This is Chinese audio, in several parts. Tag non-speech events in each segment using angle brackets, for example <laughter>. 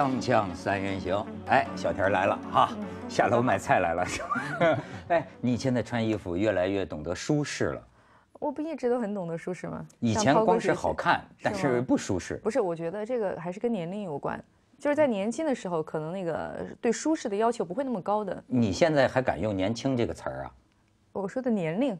锵锵三人行，哎，小田来了哈，下楼买菜来了。<laughs> 哎，你现在穿衣服越来越懂得舒适了。我不一直都很懂得舒适吗？以前光是好看，但是不舒适。不是，我觉得这个还是跟年龄有关。就是在年轻的时候，可能那个对舒适的要求不会那么高的。你现在还敢用“年轻”这个词儿啊？我说的年龄。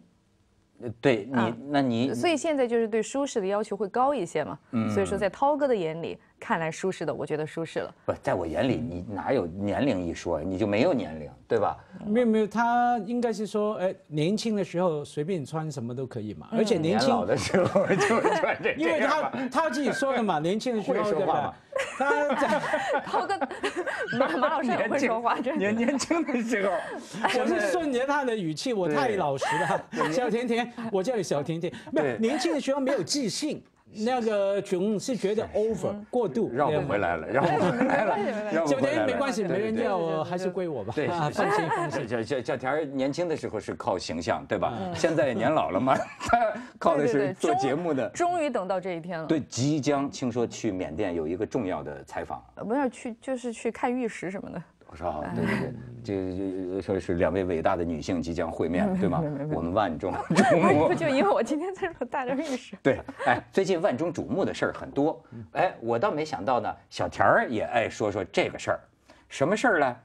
对你，那你，所以现在就是对舒适的要求会高一些嘛。嗯，所以说在涛哥的眼里看来舒适的，我觉得舒适了。不，在我眼里，你哪有年龄一说？你就没有年龄，对吧？没有没有，他应该是说，哎，年轻的时候随便穿什么都可以嘛。而且年轻的时候就穿这。<laughs> 因为他他自己说的嘛，年轻人会说话嘛。涛哥，<laughs> <laughs> 马马老师也会说话，真年年轻的时候，我是顺着他的语气，我太老实了。小甜甜，我叫你小甜甜，没有年轻的时候没有自信。那个总是觉得 over 过度绕不回来了，绕不回来了。小田没关系，没人要还是归我吧。对啊，放心。小小小田年轻的时候是靠形象，对吧？现在年老了嘛，<laughs> 他靠的是做节目的。终于等到这一天了。对，即将听说去缅甸有一个重要的采访。不要去，就是去看玉石什么的。我说好，对对对，就就说是两位伟大的女性即将会面，对吗？我们万众 <laughs> 瞩目，就因为我今天在这大带着认识。对，哎，最近万众瞩目的事儿很多，哎，我倒没想到呢，小田儿也爱说说这个事儿，什么事儿呢？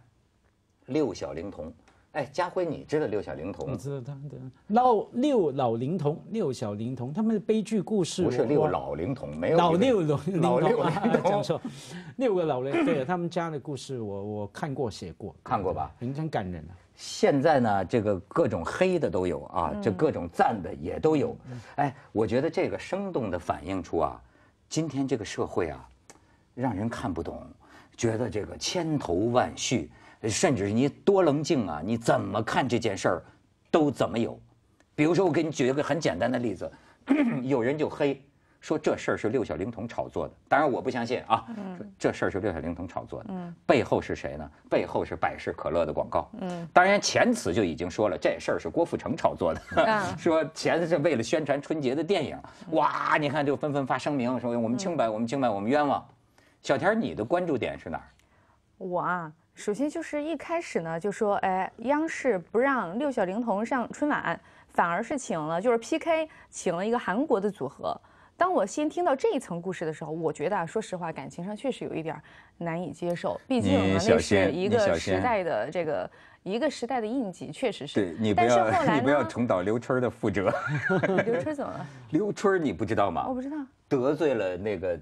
六小龄童。哎，家辉，你知道六小龄童吗？知道的，老六老龄童，六小龄童他们的悲剧故事。不是六老龄童，没有老六老龄童六讲错，六个老龄 <laughs> 对，他们家的故事我我看过写过，看过吧？非常感人啊。现在呢，这个各种黑的都有啊，这各种赞的也都有。哎，我觉得这个生动的反映出啊，今天这个社会啊，让人看不懂，觉得这个千头万绪。甚至你多冷静啊！你怎么看这件事儿，都怎么有？比如说，我给你举一个很简单的例子，有人就黑，说这事儿是六小龄童炒作的。当然我不相信啊，说这事儿是六小龄童炒作的。嗯，背后是谁呢？背后是百事可乐的广告。嗯，当然前词就已经说了，这事儿是郭富城炒作的，<laughs> 说前是为了宣传春节的电影。哇，你看就纷纷发声明说我们清白，我们清白，我们冤枉。小田，你的关注点是哪儿？我啊。首先就是一开始呢，就说哎，央视不让六小龄童上春晚，反而是请了，就是 PK 请了一个韩国的组合。当我先听到这一层故事的时候，我觉得啊，说实话，感情上确实有一点难以接受。毕竟那是一个时代的这个一个时代的印记，确实是。对，你不要，<laughs> 你不要重蹈刘春儿的覆辙。<laughs> 刘春儿怎么了？刘春儿你不知道吗？我不知道。得罪了那个。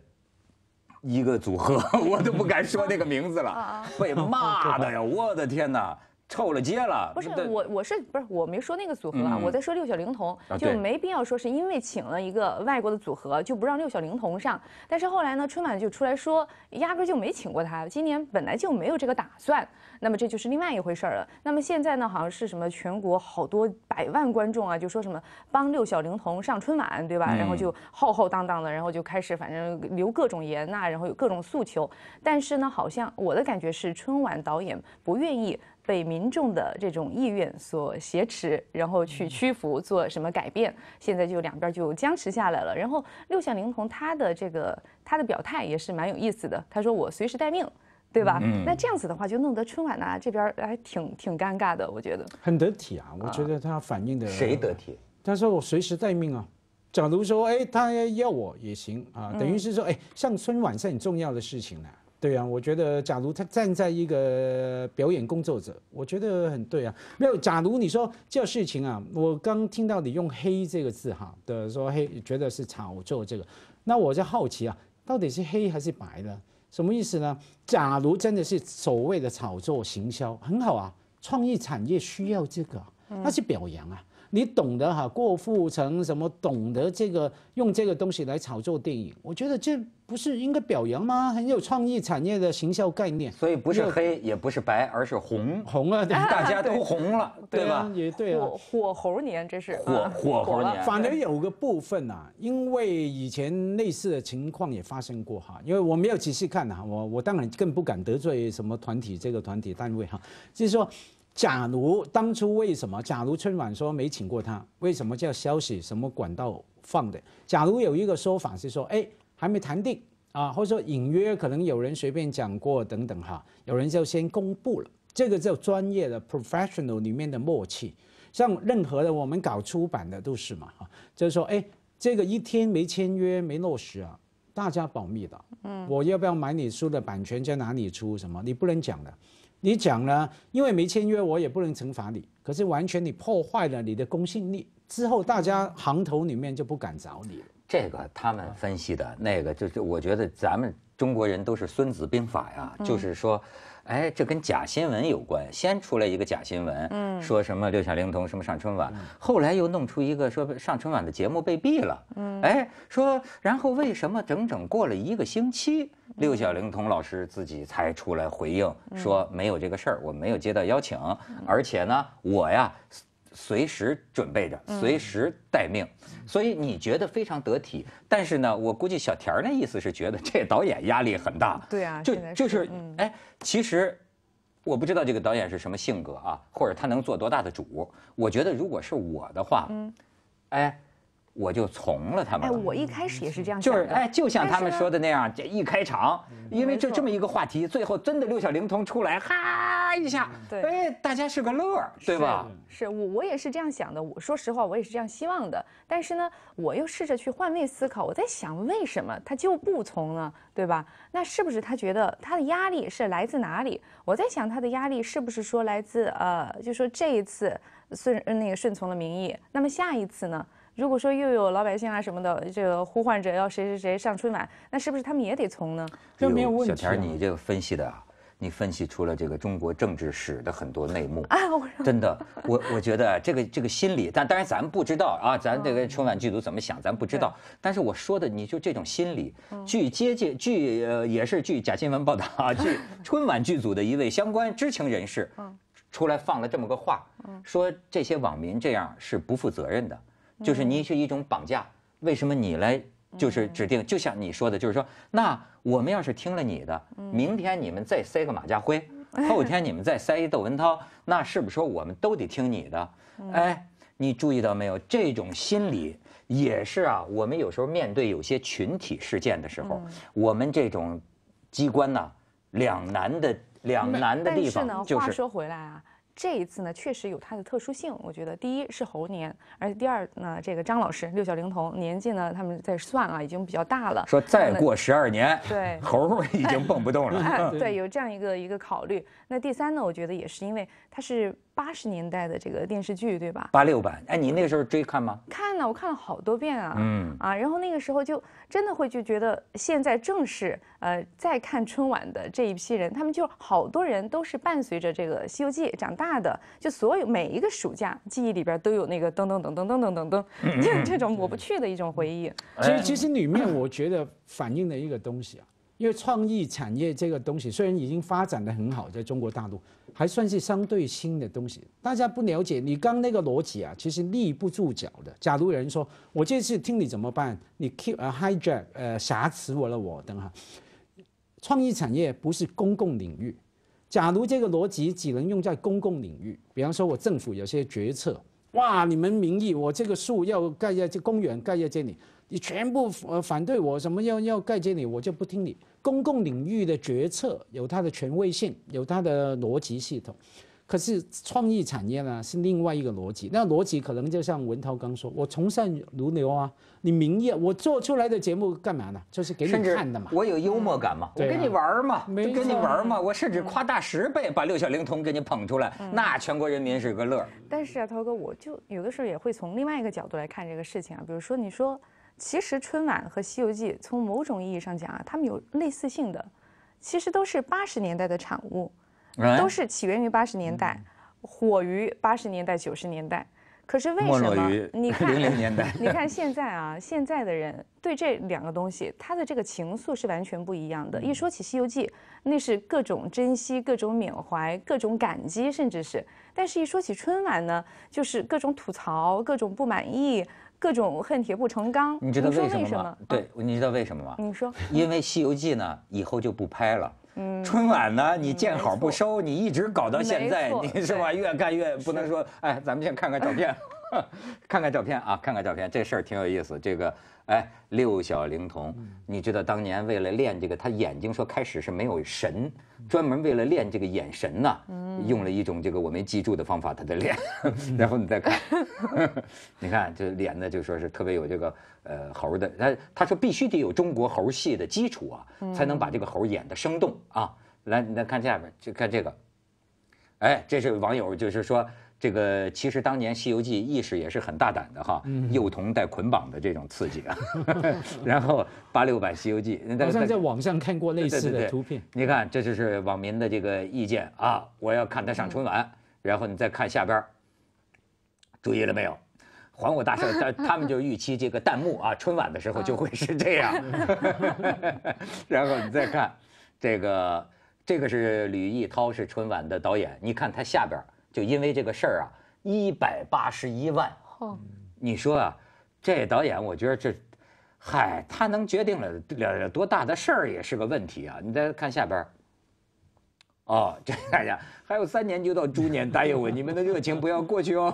一个组合，<laughs> 我都不敢说那个名字了，被骂的呀！我的天哪！臭了街了，不是我，我是不是我没说那个组合啊？我在说六小龄童，就没必要说是因为请了一个外国的组合就不让六小龄童上。但是后来呢，春晚就出来说压根就没请过他，今年本来就没有这个打算。那么这就是另外一回事儿了。那么现在呢，好像是什么全国好多百万观众啊，就说什么帮六小龄童上春晚，对吧？然后就浩浩荡荡的，然后就开始反正留各种言呐，然后有各种诉求。但是呢，好像我的感觉是春晚导演不愿意。被民众的这种意愿所挟持，然后去屈服，做什么改变？现在就两边就僵持下来了。然后六小龄童他的这个他的表态也是蛮有意思的，他说我随时待命，对吧？那这样子的话就弄得春晚呢这边还挺挺尴尬的，我觉得很得体啊。我觉得他反映的谁得体？他说我随时待命啊，假如说哎他要我也行啊，等于是说哎上春晚是很重要的事情呢。对啊，我觉得，假如他站在一个表演工作者，我觉得很对啊。没有，假如你说这事情啊，我刚听到你用“黑”这个字哈的说黑，觉得是炒作这个，那我就好奇啊，到底是黑还是白呢？什么意思呢？假如真的是所谓的炒作行销，很好啊，创意产业需要这个，那是表扬啊。你懂得哈，郭富城什么懂得这个用这个东西来炒作电影，我觉得这不是应该表扬吗？很有创意产业的行销概念。所以不是黑，也不是白，而是红。红啊，<laughs> 大家都红了，<laughs> 对吧？也对啊，火猴年真是火火猴年。反而有个部分啊，因为以前类似的情况也发生过哈，因为我没有仔细看啊，我我当然更不敢得罪什么团体这个团体单位哈，就是说。假如当初为什么？假如春晚说没请过他，为什么叫消息？什么管道放的？假如有一个说法是说，哎，还没谈定啊，或者说隐约可能有人随便讲过等等哈，有人就先公布了，这个叫专业的 professional 里面的默契，像任何的我们搞出版的都是嘛哈，就是说，哎，这个一天没签约没落实啊，大家保密的，嗯，我要不要买你书的版权，在哪里出什么，你不能讲的。你讲呢？因为没签约，我也不能惩罚你。可是完全你破坏了你的公信力之后，大家行头里面就不敢找你了。这个他们分析的那个，就是我觉得咱们中国人都是孙子兵法呀，就是说，哎，这跟假新闻有关。先出来一个假新闻，嗯，说什么六小龄童什么上春晚，后来又弄出一个说上春晚的节目被毙了，嗯，哎，说然后为什么整整过了一个星期，六小龄童老师自己才出来回应说没有这个事儿，我没有接到邀请，而且呢，我呀。随时准备着，随时待命，所以你觉得非常得体。但是呢，我估计小田儿的意思是觉得这导演压力很大。对啊，就就是哎，其实我不知道这个导演是什么性格啊，或者他能做多大的主。我觉得如果是我的话，哎，我就从了他们。哎，我一开始也是这样想的。就是哎，就像他们说的那样，这一开场，因为这这么一个话题，最后真的六小龄童出来，哈。拍一下，对，大家是个乐，对吧？是我，我也是这样想的。我说实话，我也是这样希望的。但是呢，我又试着去换位思考，我在想，为什么他就不从呢？对吧？那是不是他觉得他的压力是来自哪里？我在想，他的压力是不是说来自呃，就说这一次顺那个顺从了民意，那么下一次呢？如果说又有老百姓啊什么的这个呼唤着要谁谁谁上春晚，那是不是他们也得从呢？没有问题、小田，你这个分析的。你分析出了这个中国政治史的很多内幕，真的，我我觉得这个这个心理，但当然咱不知道啊，咱这个春晚剧组怎么想，咱不知道。但是我说的，你就这种心理，据接近据呃也是据假新闻报道啊，<laughs> 据春晚剧组的一位相关知情人士，嗯，出来放了这么个话，嗯，说这些网民这样是不负责任的，就是你是一种绑架，为什么你来？就是指定，就像你说的，就是说，那我们要是听了你的，明天你们再塞个马家辉，<laughs> 后天你们再塞一窦文涛，那是不是说我们都得听你的？哎，你注意到没有？这种心理也是啊。我们有时候面对有些群体事件的时候，我们这种机关呢，两难的两难的地方就是。这一次呢，确实有它的特殊性。我觉得第一是猴年，而且第二呢，这个张老师六小龄童年纪呢，他们在算啊，已经比较大了。说再过十二年，对，<laughs> 猴已经蹦不动了。<laughs> 对，有这样一个一个考虑。那第三呢，我觉得也是因为它是。八十年代的这个电视剧，对吧？八六版，哎，你那个时候追看吗？看呢，我看了好多遍啊。嗯啊，然后那个时候就真的会就觉得，现在正是呃，在看春晚的这一批人，他们就好多人都是伴随着这个《西游记》长大的，就所有每一个暑假记忆里边都有那个噔噔噔噔噔噔噔噔，这这种抹不去的一种回忆。其实，其实里面我觉得反映了一个东西啊，因为创意产业这个东西虽然已经发展的很好，在中国大陆。还算是相对新的东西，大家不了解你刚那个逻辑啊，其实立不住脚的。假如有人说我这次听你怎么办？你 k e e p 呃 hijack 呃挟持我了我等哈，创意产业不是公共领域，假如这个逻辑只能用在公共领域，比方说我政府有些决策，哇，你们民意，我这个树要盖在这公园盖在这里。你全部呃反对我，什么要要盖这里，我就不听你。公共领域的决策有它的权威性，有它的逻辑系统，可是创意产业呢是另外一个逻辑。那逻辑可能就像文涛刚说，我从善如流啊。你名义我做出来的节目干嘛呢？就是给你看的嘛。我有幽默感嘛？我跟你玩嘛？没。跟你玩嘛？我甚至夸大十倍，把六小龄童给你捧出来，那全国人民是个乐。但是啊，涛哥，我就有的时候也会从另外一个角度来看这个事情啊，比如说你说。其实春晚和《西游记》从某种意义上讲啊，它们有类似性的，其实都是八十年代的产物，都是起源于八十年代，火于八十年代九十年代。可是为什么？你 <laughs> 看零零年代，你看现在啊，现在的人对这两个东西，他的这个情愫是完全不一样的。一说起《西游记》，那是各种珍惜、各种缅怀、各种感激，甚至是；但是一说起春晚呢，就是各种吐槽、各种不满意。各种恨铁不成钢，你知道为什么吗？对，你知道为什么吗？你说，因为《西游记》呢，以后就不拍了。<laughs> 嗯，春晚呢，你见好不收，你一直搞到现在，你是吧？越干越不能说，哎，咱们先看看照片。<laughs> 看看照片啊，看看照片，这事儿挺有意思。这个，哎，六小龄童，你知道当年为了练这个，他眼睛说开始是没有神，专门为了练这个眼神呐，用了一种这个我没记住的方法，他在练。<laughs> 然后你再看，<laughs> 你看这脸呢，就说是特别有这个呃猴的。他他说必须得有中国猴戏的基础啊，才能把这个猴演得生动啊。来，你再看下边，就看这个，哎，这是网友就是说。这个其实当年《西游记》意识也是很大胆的哈，幼童带捆绑的这种刺激啊。<laughs> 然后八六版《西游记》，像在网上看过类似的图片。你看，这就是网民的这个意见啊！我要看他上春晚，然后你再看下边，注意了没有？还我大圣！他他们就预期这个弹幕啊，春晚的时候就会是这样。<laughs> 然后你再看这个，这个是吕逸涛是春晚的导演，你看他下边。就因为这个事儿啊，一百八十一万，你说啊，这导演，我觉得这，嗨，他能决定了了多大的事儿也是个问题啊。你再看下边哦，这大家还有三年就到猪年，答应我，你们的热情不要过去哦。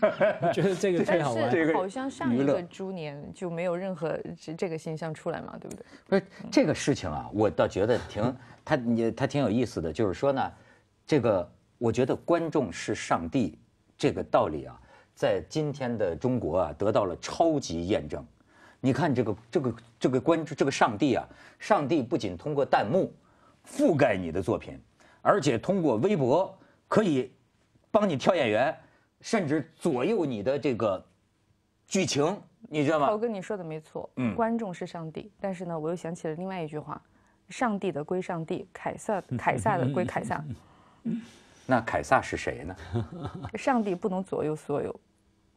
<laughs> 就是这个这样，这个好像上一个猪年就没有任何这这个现象出来嘛，对不对？不是这个事情啊，我倒觉得挺他你他挺有意思的就是说呢，这个。我觉得观众是上帝这个道理啊，在今天的中国啊得到了超级验证。你看这个这个这个观众这个上帝啊，上帝不仅通过弹幕覆盖你的作品，而且通过微博可以帮你挑演员，甚至左右你的这个剧情，你知道吗？我跟你说的没错，嗯，观众是上帝。但是呢，我又想起了另外一句话：上帝的归上帝，凯撒凯撒的归凯撒。<laughs> 那凯撒是谁呢？<laughs> 上帝不能左右所有。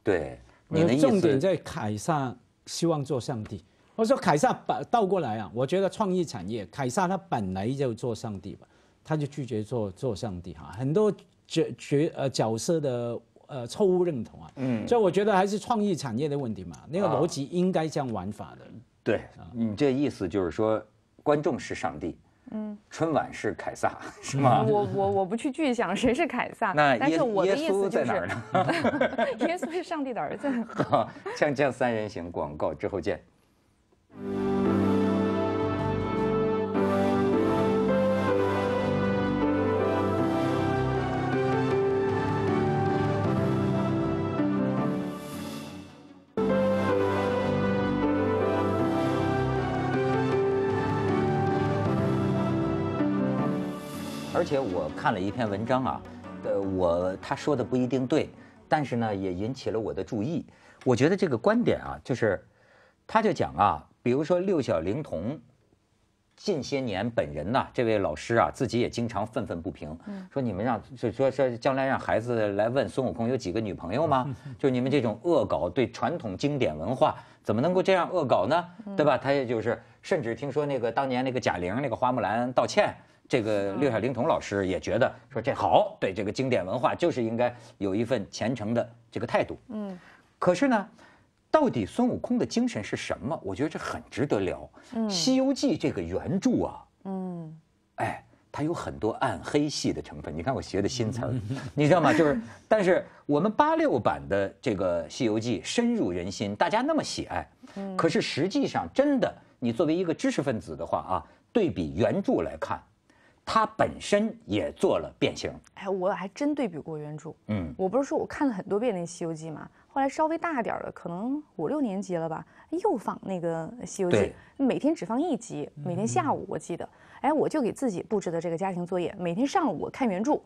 对，你的重点在凯撒希望做上帝。我说凯撒把倒过来啊，我觉得创意产业凯撒他本来就做上帝吧，他就拒绝做做上帝哈。很多角角呃角色的呃错误认同啊，嗯，所以我觉得还是创意产业的问题嘛，那个逻辑应该这样玩法的。对，你这意思就是说，观众是上帝。嗯，春晚是凯撒，<laughs> 是吗？我我我不去具象谁是凯撒，但是我的意思就是，<laughs> 耶稣是上帝的儿子。<laughs> 好，锵锵三人行广告之后见。而且我看了一篇文章啊，呃，我他说的不一定对，但是呢，也引起了我的注意。我觉得这个观点啊，就是，他就讲啊，比如说六小龄童，近些年本人呢，这位老师啊，自己也经常愤愤不平，说你们让，就说说将来让孩子来问孙悟空有几个女朋友吗？<laughs> 就你们这种恶搞对传统经典文化，怎么能够这样恶搞呢？对吧？他也就是，甚至听说那个当年那个贾玲那个花木兰道歉。这个六小龄童老师也觉得说这好，对这个经典文化就是应该有一份虔诚的这个态度。嗯，可是呢，到底孙悟空的精神是什么？我觉得这很值得聊。西游记这个原著啊，嗯，哎，它有很多暗黑系的成分。你看我学的新词儿，你知道吗？就是，但是我们八六版的这个西游记深入人心，大家那么喜爱。嗯，可是实际上真的，你作为一个知识分子的话啊，对比原著来看。它本身也做了变形。哎，我还真对比过原著。嗯，我不是说我看了很多遍那《西游记》吗？后来稍微大点儿了，可能五六年级了吧，又放那个《西游记》，每天只放一集，每天下午我记得。哎，我就给自己布置的这个家庭作业，每天上午看原著，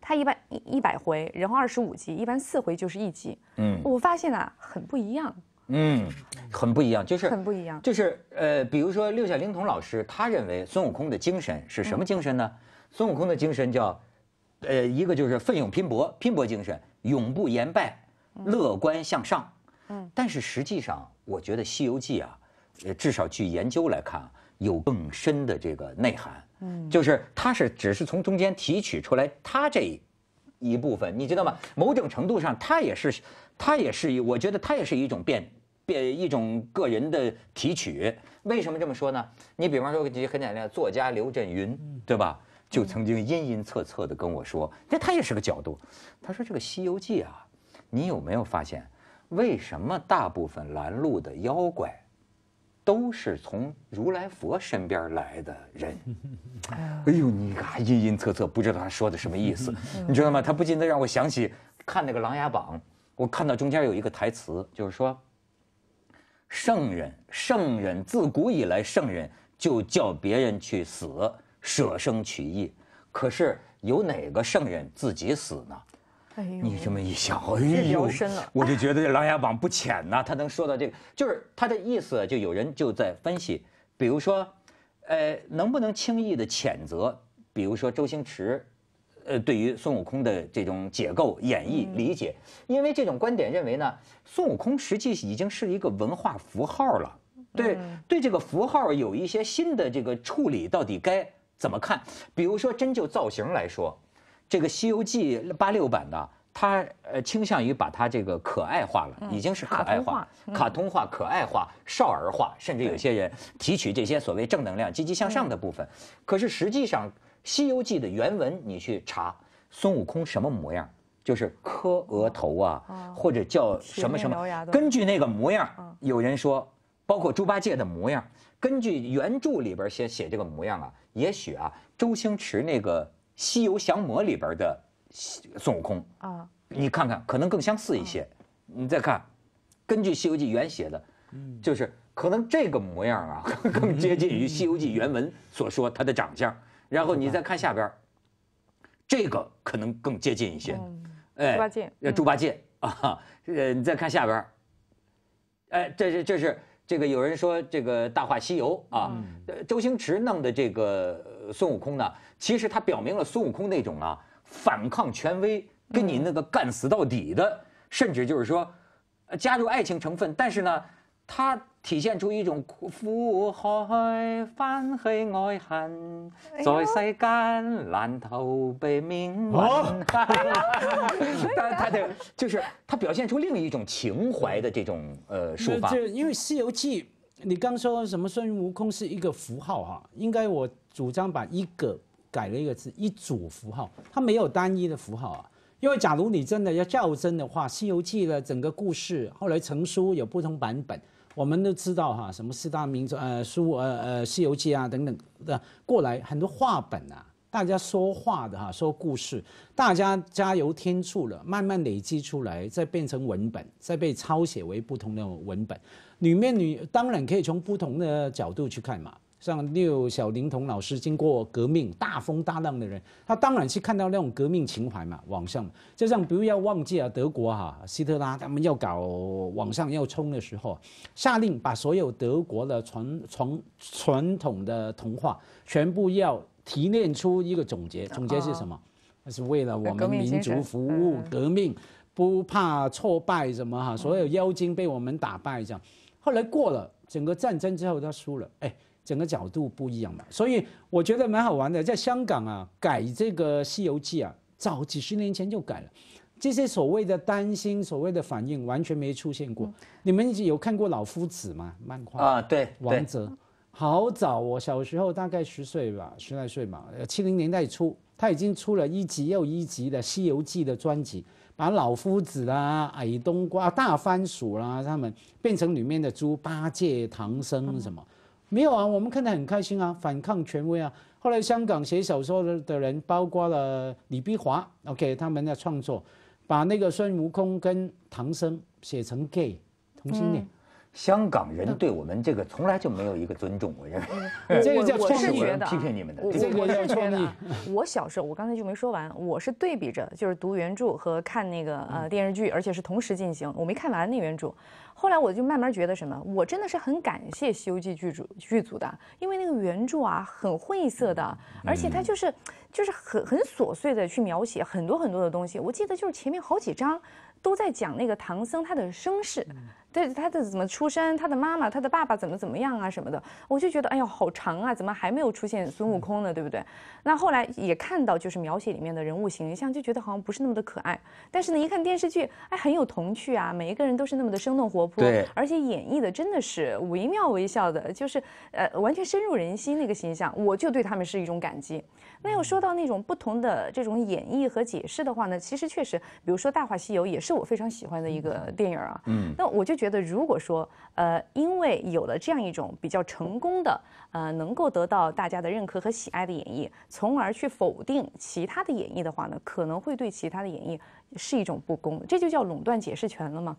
它一般一一百回，然后二十五集，一般四回就是一集。嗯，我发现啊，很不一样。嗯。很不一样，就是很不一样，就是呃，比如说六小龄童老师，他认为孙悟空的精神是什么精神呢？孙悟空的精神叫，呃，一个就是奋勇拼搏，拼搏精神，永不言败，乐观向上。嗯。但是实际上，我觉得《西游记》啊，呃，至少据研究来看，有更深的这个内涵。嗯。就是他是只是从中间提取出来他这一部分，你知道吗？某种程度上，它也是，它也是一，我觉得它也是一种变。一种个人的提取，为什么这么说呢？你比方说，就很简单，作家刘震云，对吧？就曾经阴阴测测地跟我说，那他也是个角度。他说：“这个《西游记》啊，你有没有发现，为什么大部分拦路的妖怪，都是从如来佛身边来的人？” <laughs> 哎呦，你嘎阴阴测测，不知道他说的什么意思，<laughs> 你知道吗？他不禁的让我想起看那个《琅琊榜》，我看到中间有一个台词，就是说。圣人，圣人自古以来，圣人就叫别人去死，舍生取义。可是有哪个圣人自己死呢？你这么一想，哎呦，我就觉得这《琅琊榜》不浅呐。他能说到这个，就是他的意思。就有人就在分析，比如说，呃，能不能轻易的谴责？比如说周星驰。呃，对于孙悟空的这种解构、演绎、理解，因为这种观点认为呢，孙悟空实际已经是一个文化符号了。对对，这个符号有一些新的这个处理，到底该怎么看？比如说，真就造型来说，这个《西游记》八六版的，它呃倾向于把它这个可爱化了，已经是可爱化、卡通化、可爱化、少儿化，甚至有些人提取这些所谓正能量、积极向上的部分。可是实际上。《西游记》的原文你去查，孙悟空什么模样，就是磕额头啊，或者叫什么什么。根据那个模样，有人说，包括猪八戒的模样，根据原著里边写写这个模样啊，也许啊，周星驰那个《西游降魔》里边的孙悟空啊，你看看可能更相似一些。你再看，根据《西游记》原写的，就是可能这个模样啊，<laughs> 更接近于《西游记》原文所说他的长相。然后你再看下边这个可能更接近一些，哎，猪八戒，猪八戒啊，呃，你再看下边哎，这是这是这个有人说这个《大话西游》啊，周星驰弄的这个孙悟空呢，其实他表明了孙悟空那种啊反抗权威、跟你那个干死到底的，甚至就是说，加入爱情成分，但是呢。它体现出一种苦海翻去爱恨，在世间难逃被命运。但他的就是他表现出另一种情怀的这种呃说法。就因为《西游记》，你刚说什么孙悟空是一个符号哈？应该我主张把一个改了一个字，一组符号，它没有单一的符号啊。因为假如你真的要较真的话，《西游记》的整个故事后来成书有不同版本。我们都知道哈，什么四大名著，呃，书，呃，呃，《西游记》啊，等等的过来很多话本啊，大家说话的哈，说故事，大家加油添醋了，慢慢累积出来，再变成文本，再被抄写为不同的文本，里面你当然可以从不同的角度去看嘛。像六小龄童老师，经过革命大风大浪的人，他当然是看到那种革命情怀嘛。网上就像不要忘记啊，德国哈希特拉他们要搞网上要冲的时候，下令把所有德国的传传传统的童话全部要提炼出一个总结。总结是什么？那是为了我们民族服务革命，不怕挫败什么哈。所有妖精被我们打败这样。后来过了整个战争之后，他输了哎。整个角度不一样嘛，所以我觉得蛮好玩的。在香港啊，改这个《西游记》啊，早几十年前就改了。这些所谓的担心、所谓的反应，完全没出现过。你们有看过老夫子吗？漫画啊，对，王泽，好早。我小时候大概十岁吧，十来岁嘛，七零年代初，他已经出了一集又一集的《西游记》的专辑，把老夫子啦、矮冬瓜、大番薯啦，他们变成里面的猪八戒、唐僧什么。没有啊，我们看得很开心啊，反抗权威啊。后来香港写小说的的人，包括了李碧华，OK，他们的创作，把那个孙悟空跟唐僧写成 gay 同性恋。香港人对我们这个从来就没有一个尊重，我认为。<laughs> 这个我是觉得批评你们的。我是觉得，我小时候我刚才就没说完，我是对比着就是读原著和看那个呃电视剧，而且是同时进行。我没看完那原著，后来我就慢慢觉得什么，我真的是很感谢《西游记》剧组剧组的，因为那个原著啊很晦涩的，而且它就是就是很很琐碎的去描写很多很多的东西。我记得就是前面好几章都在讲那个唐僧他的身世。对他的怎么出生，他的妈妈，他的爸爸怎么怎么样啊什么的，我就觉得哎呀好长啊，怎么还没有出现孙悟空呢？对不对？那后来也看到就是描写里面的人物形象，就觉得好像不是那么的可爱。但是呢，一看电视剧，哎，很有童趣啊，每一个人都是那么的生动活泼，而且演绎的真的是惟妙惟肖的，就是呃完全深入人心那个形象，我就对他们是一种感激。那要说到那种不同的这种演绎和解释的话呢，其实确实，比如说《大话西游》也是我非常喜欢的一个电影啊，嗯，那我就。觉得如果说，呃，因为有了这样一种比较成功的，呃，能够得到大家的认可和喜爱的演绎，从而去否定其他的演绎的话呢，可能会对其他的演绎是一种不公，这就叫垄断解释权了吗？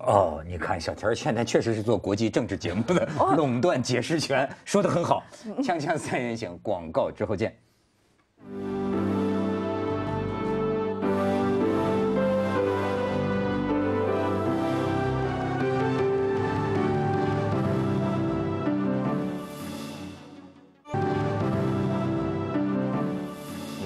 哦，你看小田现在确实是做国际政治节目的，垄断解释权说的很好，锵锵三人行，广告之后见。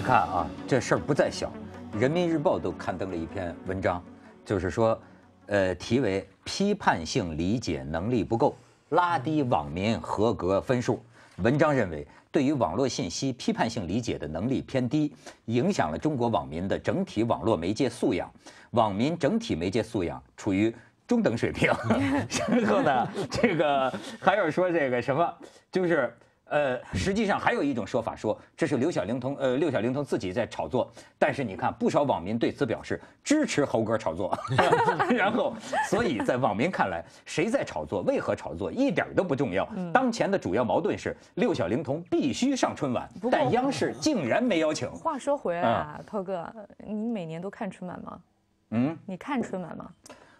看啊，这事儿不再小，《人民日报》都刊登了一篇文章，就是说，呃，题为“批判性理解能力不够，拉低网民合格分数”。文章认为，对于网络信息批判性理解的能力偏低，影响了中国网民的整体网络媒介素养，网民整体媒介素养处于中等水平。<laughs> 然后呢，这个还有说这个什么，就是。呃，实际上还有一种说法说，这是六小龄童呃六小龄童自己在炒作。但是你看，不少网民对此表示支持猴哥炒作。<laughs> 然后，所以在网民看来，谁在炒作，为何炒作，一点都不重要。当前的主要矛盾是六小龄童必须上春晚，但央视竟然没邀请。话说回来啊，涛哥，你每年都看春晚吗？嗯，你看春晚吗？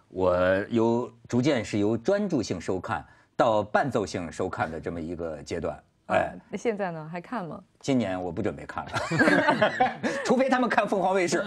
我由逐渐是由专注性收看到伴奏性收看的这么一个阶段。哎，那现在呢？还看吗？今年我不准备看了，<laughs> 除非他们看凤凰卫视。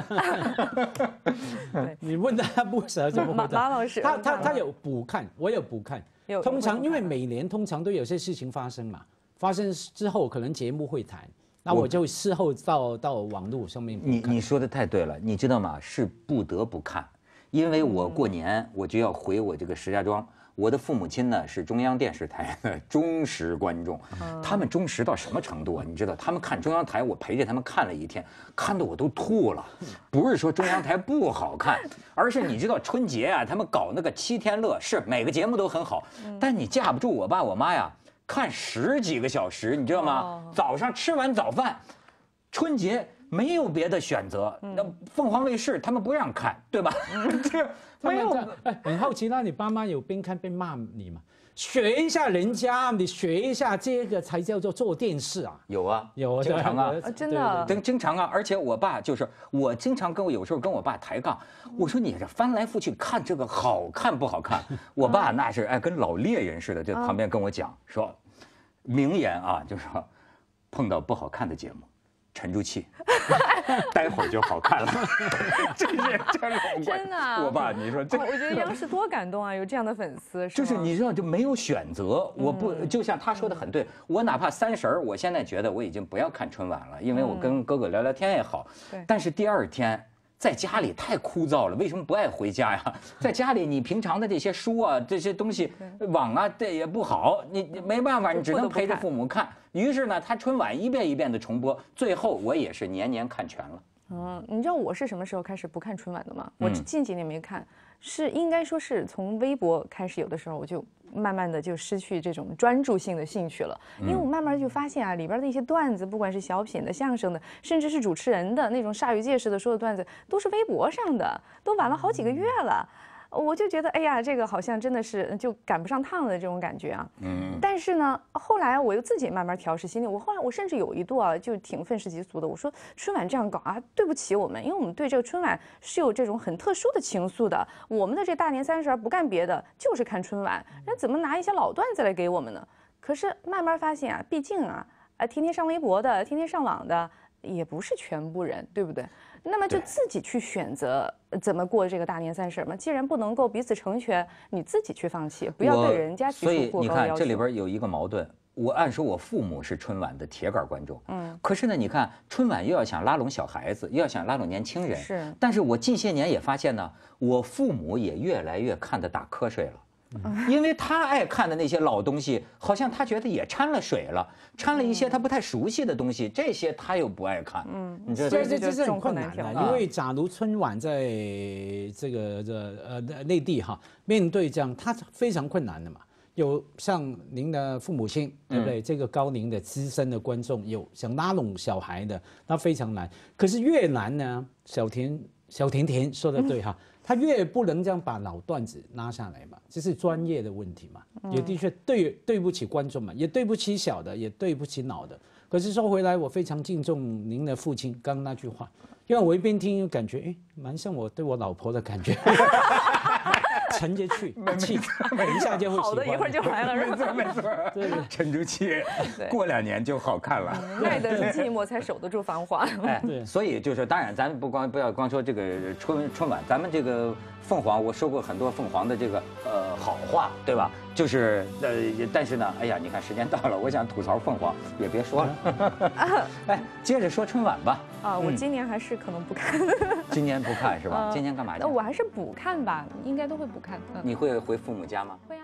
<laughs> 你问的他不舍，怎么回马老师，他他他有补看，我有补看。通常因为每年通常都有些事情发生嘛，发生之后可能节目会谈，那我就事后到到网络上面你你说的太对了，你知道吗？是不得不看，因为我过年我就要回我这个石家庄。我的父母亲呢是中央电视台的忠实观众，<laughs> 他们忠实到什么程度啊？你知道，他们看中央台，我陪着他们看了一天，看得我都吐了。不是说中央台不好看，而是你知道春节啊，他们搞那个七天乐，是每个节目都很好，但你架不住我爸我妈呀，看十几个小时，你知道吗？早上吃完早饭，春节没有别的选择，那凤凰卫视他们不让看，对吧？<laughs> 没有，哎，很好奇，那你爸妈有边看边骂你吗？学一下人家，你学一下，这个才叫做做电视啊。有啊，有啊，经常啊，真的，经经常啊。而且我爸就是，我经常跟我有时候跟我爸抬杠，我说你这翻来覆去看这个好看不好看？<laughs> 我爸那是哎，跟老猎人似的，就旁边跟我讲说，名言啊，就是说碰到不好看的节目。沉住气，<laughs> 待会儿就好看了。真是真是，真的，我爸你说这，我觉得央视多感动啊！有这样的粉丝，就是你知道就没有选择，我不就像他说的很对，我哪怕三十，我现在觉得我已经不要看春晚了，因为我跟哥哥聊聊天也好。但是第二天。在家里太枯燥了，为什么不爱回家呀？<laughs> 在家里你平常的这些书啊，这些东西网啊，这也不好，你你没办法，你只能陪着父母看。于是呢，他春晚一遍一遍的重播，最后我也是年年看全了。嗯，你知道我是什么时候开始不看春晚的吗？我近几年没看，是应该说是从微博开始，有的时候我就慢慢的就失去这种专注性的兴趣了，因为我慢慢就发现啊，里边的一些段子，不管是小品的、相声的，甚至是主持人的那种煞有介似的说的段子，都是微博上的，都晚了好几个月了。我就觉得，哎呀，这个好像真的是就赶不上趟的这种感觉啊。嗯。但是呢，后来我又自己慢慢调试心理。我后来我甚至有一度啊，就挺愤世嫉俗的。我说春晚这样搞啊，对不起我们，因为我们对这个春晚是有这种很特殊的情愫的。我们的这大年三十儿不干别的，就是看春晚。那怎么拿一些老段子来给我们呢？可是慢慢发现啊，毕竟啊，啊，天天上微博的，天天上网的。也不是全部人，对不对？那么就自己去选择怎么过这个大年三十嘛。既然不能够彼此成全，你自己去放弃，不要对人家提出过高要求。所以你看，这里边有一个矛盾。我按说我父母是春晚的铁杆观众，嗯，可是呢，你看春晚又要想拉拢小孩子，又要想拉拢年轻人，是。但是我近些年也发现呢，我父母也越来越看得打瞌睡了。因为他爱看的那些老东西，好像他觉得也掺了水了，掺了一些他不太熟悉的东西，这些他又不爱看。嗯，这这这是很困难的，因为假如春晚在这个这呃内地哈，面对这样，他非常困难的嘛。有像您的父母亲，对不对？这个高龄的资深的观众，有想拉拢小孩的，那非常难。可是越南呢，小甜小甜甜说的对哈。他越不能这样把老段子拉下来嘛，这是专业的问题嘛，也的确对对不起观众嘛，也对不起小的，也对不起老的。可是说回来，我非常敬重您的父亲，刚那句话，因为我一边听感觉，哎，蛮像我对我老婆的感觉。<laughs> 沉着去，气 <laughs> 一下就会好的，一会儿就来了，是吧？没错，没错。<laughs> 对，沉住气，过两年就好看了。耐得住寂寞，才守得住繁华。哎，<laughs> 对，所以就是，当然，咱不光不要光说这个春春晚，咱们这个。凤凰，我说过很多凤凰的这个呃好话，对吧？就是呃，但是呢，哎呀，你看时间到了，我想吐槽凤凰，也别说了。<laughs> 哎，接着说春晚吧。啊，我今年还是可能不看。<laughs> 今年不看是吧？今年干嘛？那我还是补看吧，应该都会补看。你会回父母家吗？会呀。